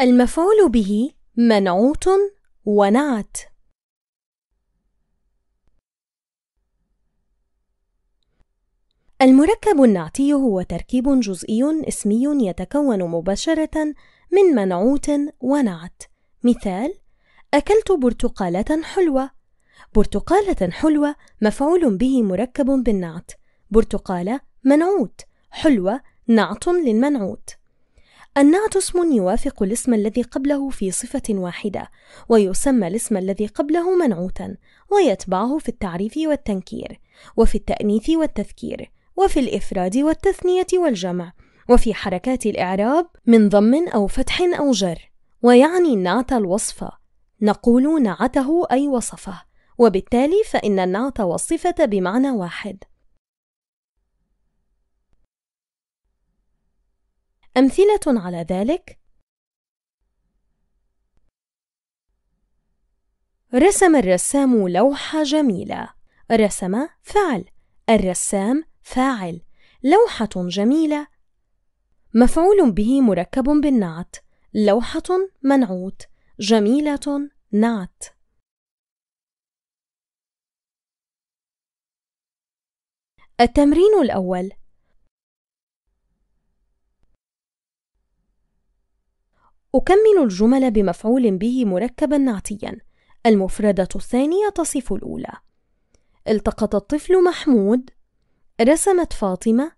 المفعول به منعوت ونعت المركب النعتي هو تركيب جزئي اسمي يتكون مباشرة من منعوت ونعت مثال أكلت برتقالة حلوة برتقالة حلوة مفعول به مركب بالنعت برتقالة منعوت حلوة نعت للمنعوت النعت اسم يوافق الاسم الذي قبله في صفة واحدة، ويسمى الاسم الذي قبله منعوتا، ويتبعه في التعريف والتنكير، وفي التأنيث والتذكير، وفي الإفراد والتثنية والجمع، وفي حركات الإعراب من ضم أو فتح أو جر، ويعني النعت الوصفة، نقول نعته أي وصفه، وبالتالي فإن النعت والصفة بمعنى واحد. أمثلة على ذلك رسم الرسام لوحة جميلة رسم فعل الرسام فاعل لوحة جميلة مفعول به مركب بالنعت لوحة منعوت جميلة نعت التمرين الأول أكمل الجمل بمفعول به مركبا نعتيا المفردة الثانية تصف الأولى التقط الطفل محمود رسمت فاطمة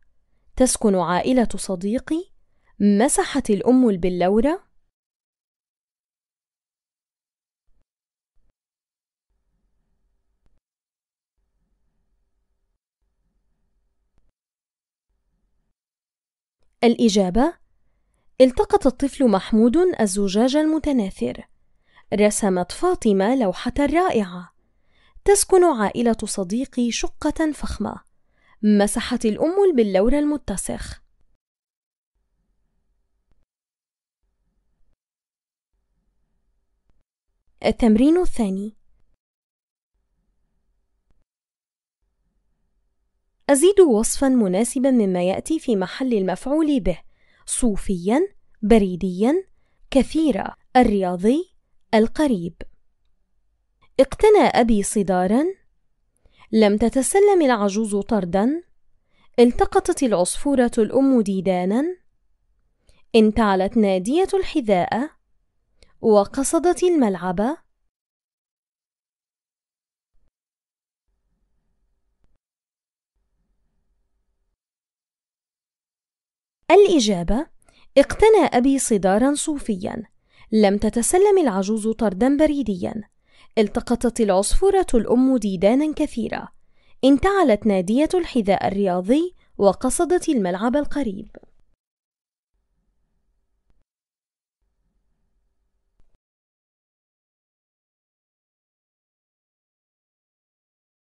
تسكن عائلة صديقي مسحت الأم البلورة الإجابة التقط الطفل محمود الزجاج المتناثر رسمت فاطمة لوحة رائعة تسكن عائلة صديقي شقة فخمة مسحت الأم البلور المتسخ التمرين الثاني أزيد وصفا مناسبا مما يأتي في محل المفعول به صوفيا بريديا كثيرة الرياضي القريب اقتنى أبي صدارا لم تتسلم العجوز طردا التقطت العصفورة الأم ديدانا انتعلت نادية الحذاء وقصدت الملعب الإجابة اقتنى أبي صدارا صوفيا لم تتسلم العجوز طردا بريديا التقطت العصفورة الأم ديدانا كثيرة انتعلت نادية الحذاء الرياضي وقصدت الملعب القريب